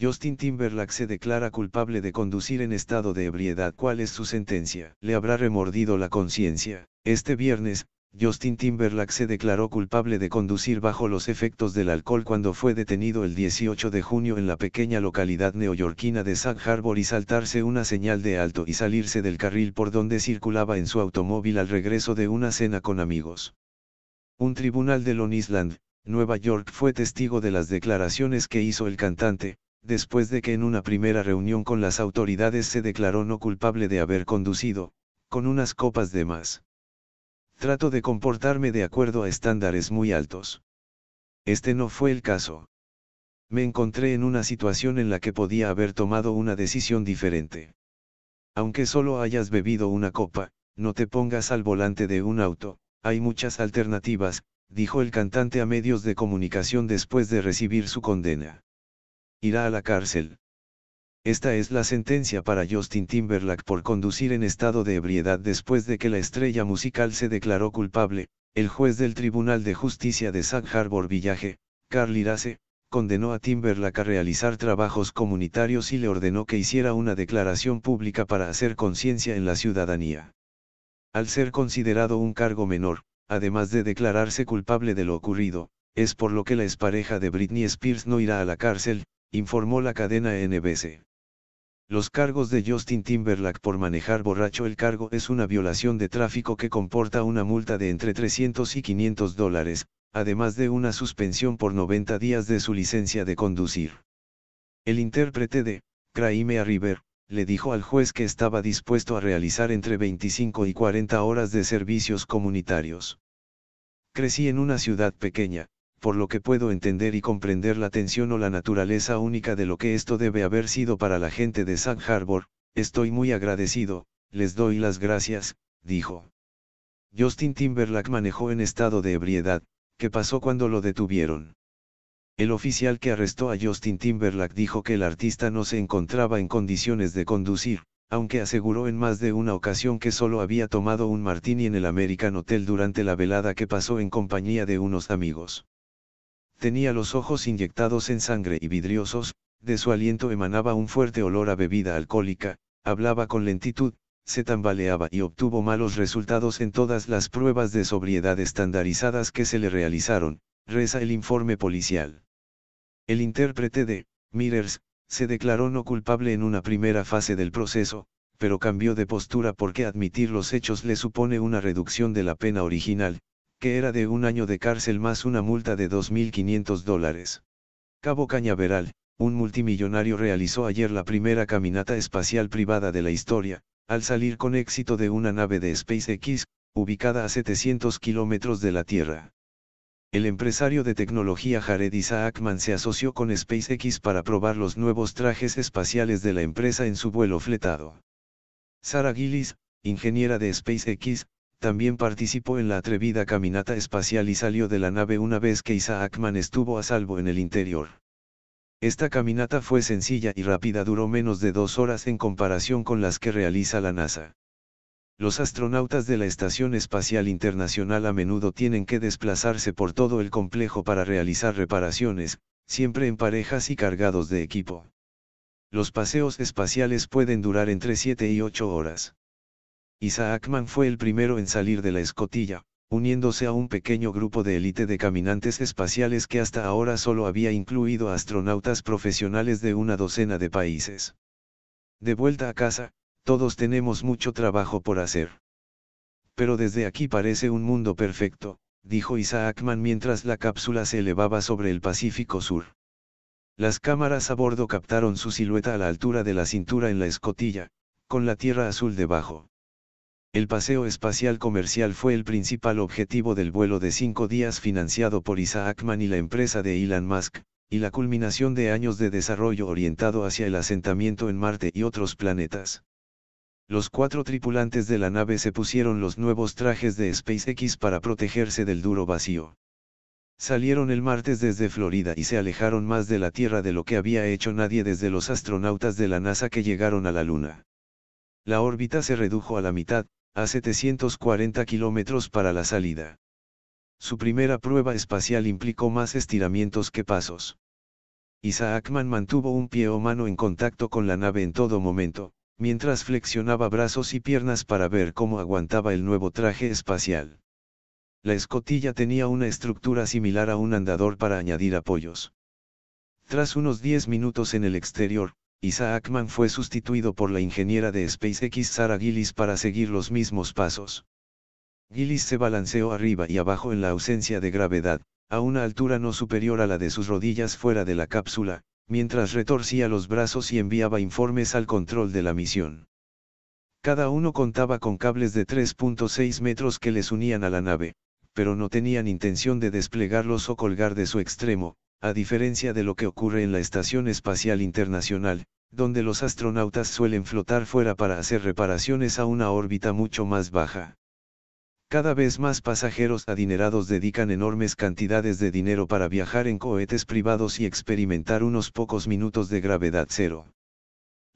Justin Timberlake se declara culpable de conducir en estado de ebriedad. ¿Cuál es su sentencia? Le habrá remordido la conciencia. Este viernes, Justin Timberlake se declaró culpable de conducir bajo los efectos del alcohol cuando fue detenido el 18 de junio en la pequeña localidad neoyorquina de Sag Harbor y saltarse una señal de alto y salirse del carril por donde circulaba en su automóvil al regreso de una cena con amigos. Un tribunal de Long Island, Nueva York fue testigo de las declaraciones que hizo el cantante, después de que en una primera reunión con las autoridades se declaró no culpable de haber conducido, con unas copas de más. Trato de comportarme de acuerdo a estándares muy altos. Este no fue el caso. Me encontré en una situación en la que podía haber tomado una decisión diferente. Aunque solo hayas bebido una copa, no te pongas al volante de un auto, hay muchas alternativas, dijo el cantante a medios de comunicación después de recibir su condena irá a la cárcel. Esta es la sentencia para Justin Timberlake por conducir en estado de ebriedad después de que la estrella musical se declaró culpable, el juez del Tribunal de Justicia de Sag Harbor Village, Carl Irace, condenó a Timberlake a realizar trabajos comunitarios y le ordenó que hiciera una declaración pública para hacer conciencia en la ciudadanía. Al ser considerado un cargo menor, además de declararse culpable de lo ocurrido, es por lo que la expareja de Britney Spears no irá a la cárcel, informó la cadena NBC. Los cargos de Justin Timberlake por manejar borracho el cargo es una violación de tráfico que comporta una multa de entre 300 y 500 dólares, además de una suspensión por 90 días de su licencia de conducir. El intérprete de, a River, le dijo al juez que estaba dispuesto a realizar entre 25 y 40 horas de servicios comunitarios. Crecí en una ciudad pequeña, por lo que puedo entender y comprender la tensión o la naturaleza única de lo que esto debe haber sido para la gente de San Harbor, estoy muy agradecido, les doy las gracias, dijo. Justin Timberlake manejó en estado de ebriedad, que pasó cuando lo detuvieron? El oficial que arrestó a Justin Timberlake dijo que el artista no se encontraba en condiciones de conducir, aunque aseguró en más de una ocasión que solo había tomado un martini en el American Hotel durante la velada que pasó en compañía de unos amigos tenía los ojos inyectados en sangre y vidriosos, de su aliento emanaba un fuerte olor a bebida alcohólica, hablaba con lentitud, se tambaleaba y obtuvo malos resultados en todas las pruebas de sobriedad estandarizadas que se le realizaron, reza el informe policial. El intérprete de Mirers se declaró no culpable en una primera fase del proceso, pero cambió de postura porque admitir los hechos le supone una reducción de la pena original, que era de un año de cárcel más una multa de 2.500 dólares. Cabo Cañaveral, un multimillonario realizó ayer la primera caminata espacial privada de la historia, al salir con éxito de una nave de SpaceX, ubicada a 700 kilómetros de la Tierra. El empresario de tecnología Jared Isaacman se asoció con SpaceX para probar los nuevos trajes espaciales de la empresa en su vuelo fletado. Sara Gillis, ingeniera de SpaceX, también participó en la atrevida caminata espacial y salió de la nave una vez que Isaacman estuvo a salvo en el interior. Esta caminata fue sencilla y rápida, duró menos de dos horas en comparación con las que realiza la NASA. Los astronautas de la Estación Espacial Internacional a menudo tienen que desplazarse por todo el complejo para realizar reparaciones, siempre en parejas y cargados de equipo. Los paseos espaciales pueden durar entre 7 y 8 horas. Isaacman fue el primero en salir de la escotilla, uniéndose a un pequeño grupo de élite de caminantes espaciales que hasta ahora solo había incluido astronautas profesionales de una docena de países. De vuelta a casa, todos tenemos mucho trabajo por hacer. Pero desde aquí parece un mundo perfecto, dijo Isaacman mientras la cápsula se elevaba sobre el Pacífico Sur. Las cámaras a bordo captaron su silueta a la altura de la cintura en la escotilla, con la tierra azul debajo. El paseo espacial comercial fue el principal objetivo del vuelo de cinco días financiado por Isaacman y la empresa de Elon Musk, y la culminación de años de desarrollo orientado hacia el asentamiento en Marte y otros planetas. Los cuatro tripulantes de la nave se pusieron los nuevos trajes de SpaceX para protegerse del duro vacío. Salieron el martes desde Florida y se alejaron más de la Tierra de lo que había hecho nadie desde los astronautas de la NASA que llegaron a la Luna. La órbita se redujo a la mitad, a 740 kilómetros para la salida. Su primera prueba espacial implicó más estiramientos que pasos. Isaacman mantuvo un pie o mano en contacto con la nave en todo momento, mientras flexionaba brazos y piernas para ver cómo aguantaba el nuevo traje espacial. La escotilla tenía una estructura similar a un andador para añadir apoyos. Tras unos 10 minutos en el exterior, Isaacman fue sustituido por la ingeniera de SpaceX Sarah Gillis para seguir los mismos pasos. Gillis se balanceó arriba y abajo en la ausencia de gravedad, a una altura no superior a la de sus rodillas fuera de la cápsula, mientras retorcía los brazos y enviaba informes al control de la misión. Cada uno contaba con cables de 3.6 metros que les unían a la nave, pero no tenían intención de desplegarlos o colgar de su extremo, a diferencia de lo que ocurre en la Estación Espacial Internacional, donde los astronautas suelen flotar fuera para hacer reparaciones a una órbita mucho más baja. Cada vez más pasajeros adinerados dedican enormes cantidades de dinero para viajar en cohetes privados y experimentar unos pocos minutos de gravedad cero.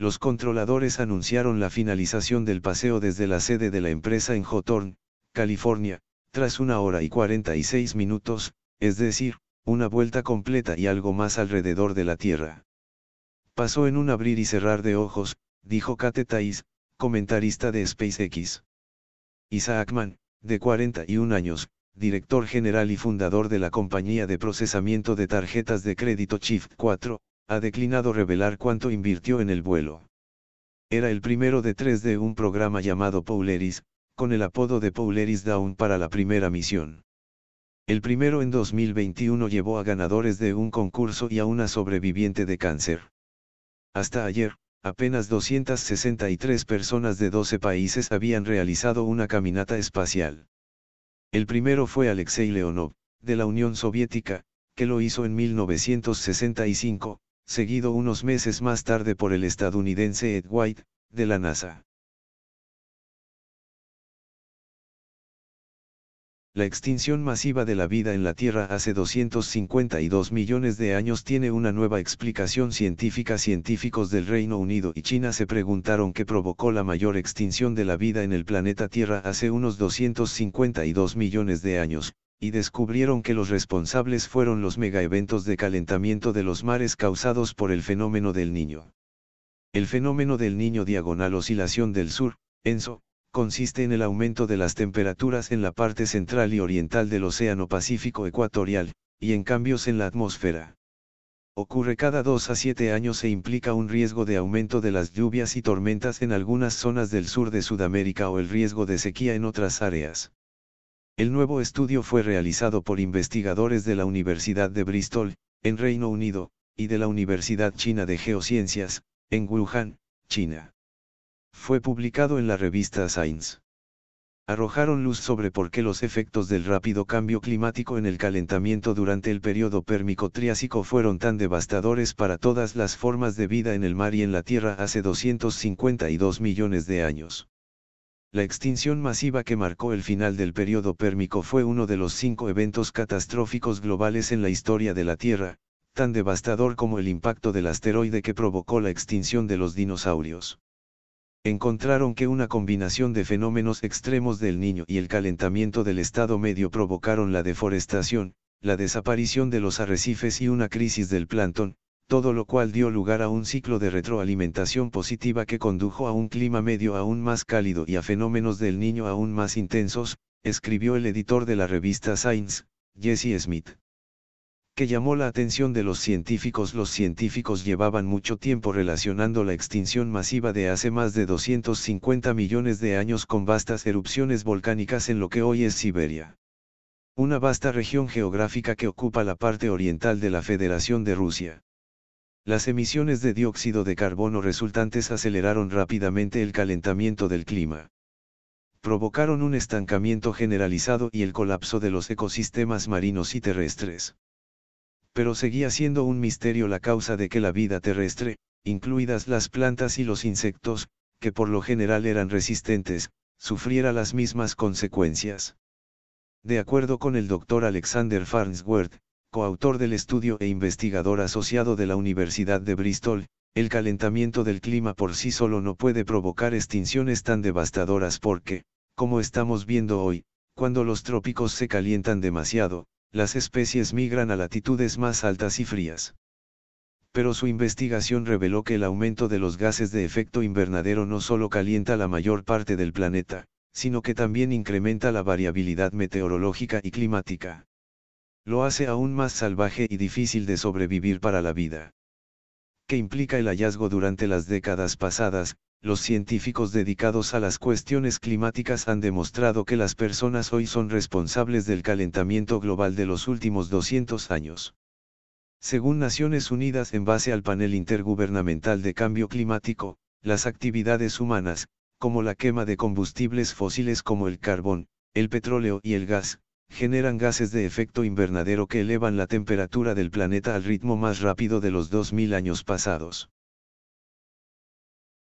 Los controladores anunciaron la finalización del paseo desde la sede de la empresa en Hawthorne, California, tras una hora y 46 minutos, es decir, una vuelta completa y algo más alrededor de la Tierra. Pasó en un abrir y cerrar de ojos, dijo Kate Thais, comentarista de SpaceX. Isaac Mann, de 41 años, director general y fundador de la compañía de procesamiento de tarjetas de crédito Shift 4, ha declinado revelar cuánto invirtió en el vuelo. Era el primero de tres de un programa llamado Polaris, con el apodo de Polaris Down para la primera misión. El primero en 2021 llevó a ganadores de un concurso y a una sobreviviente de cáncer. Hasta ayer, apenas 263 personas de 12 países habían realizado una caminata espacial. El primero fue Alexei Leonov, de la Unión Soviética, que lo hizo en 1965, seguido unos meses más tarde por el estadounidense Ed White, de la NASA. La extinción masiva de la vida en la Tierra hace 252 millones de años tiene una nueva explicación científica. Científicos del Reino Unido y China se preguntaron qué provocó la mayor extinción de la vida en el planeta Tierra hace unos 252 millones de años, y descubrieron que los responsables fueron los megaeventos de calentamiento de los mares causados por el fenómeno del niño. El fenómeno del niño diagonal oscilación del sur, ENSO, consiste en el aumento de las temperaturas en la parte central y oriental del Océano Pacífico Ecuatorial, y en cambios en la atmósfera. Ocurre cada dos a siete años e implica un riesgo de aumento de las lluvias y tormentas en algunas zonas del sur de Sudamérica o el riesgo de sequía en otras áreas. El nuevo estudio fue realizado por investigadores de la Universidad de Bristol, en Reino Unido, y de la Universidad China de Geociencias, en Wuhan, China fue publicado en la revista Science. Arrojaron luz sobre por qué los efectos del rápido cambio climático en el calentamiento durante el periodo pérmico-triásico fueron tan devastadores para todas las formas de vida en el mar y en la tierra hace 252 millones de años. La extinción masiva que marcó el final del periodo pérmico fue uno de los cinco eventos catastróficos globales en la historia de la Tierra, tan devastador como el impacto del asteroide que provocó la extinción de los dinosaurios encontraron que una combinación de fenómenos extremos del niño y el calentamiento del estado medio provocaron la deforestación, la desaparición de los arrecifes y una crisis del plancton, todo lo cual dio lugar a un ciclo de retroalimentación positiva que condujo a un clima medio aún más cálido y a fenómenos del niño aún más intensos, escribió el editor de la revista Science, Jesse Smith que llamó la atención de los científicos. Los científicos llevaban mucho tiempo relacionando la extinción masiva de hace más de 250 millones de años con vastas erupciones volcánicas en lo que hoy es Siberia. Una vasta región geográfica que ocupa la parte oriental de la Federación de Rusia. Las emisiones de dióxido de carbono resultantes aceleraron rápidamente el calentamiento del clima provocaron un estancamiento generalizado y el colapso de los ecosistemas marinos y terrestres pero seguía siendo un misterio la causa de que la vida terrestre, incluidas las plantas y los insectos, que por lo general eran resistentes, sufriera las mismas consecuencias. De acuerdo con el doctor Alexander Farnsworth, coautor del estudio e investigador asociado de la Universidad de Bristol, el calentamiento del clima por sí solo no puede provocar extinciones tan devastadoras porque, como estamos viendo hoy, cuando los trópicos se calientan demasiado, las especies migran a latitudes más altas y frías. Pero su investigación reveló que el aumento de los gases de efecto invernadero no solo calienta la mayor parte del planeta, sino que también incrementa la variabilidad meteorológica y climática. Lo hace aún más salvaje y difícil de sobrevivir para la vida. ¿Qué implica el hallazgo durante las décadas pasadas, los científicos dedicados a las cuestiones climáticas han demostrado que las personas hoy son responsables del calentamiento global de los últimos 200 años. Según Naciones Unidas en base al panel intergubernamental de cambio climático, las actividades humanas, como la quema de combustibles fósiles como el carbón, el petróleo y el gas, generan gases de efecto invernadero que elevan la temperatura del planeta al ritmo más rápido de los 2.000 años pasados.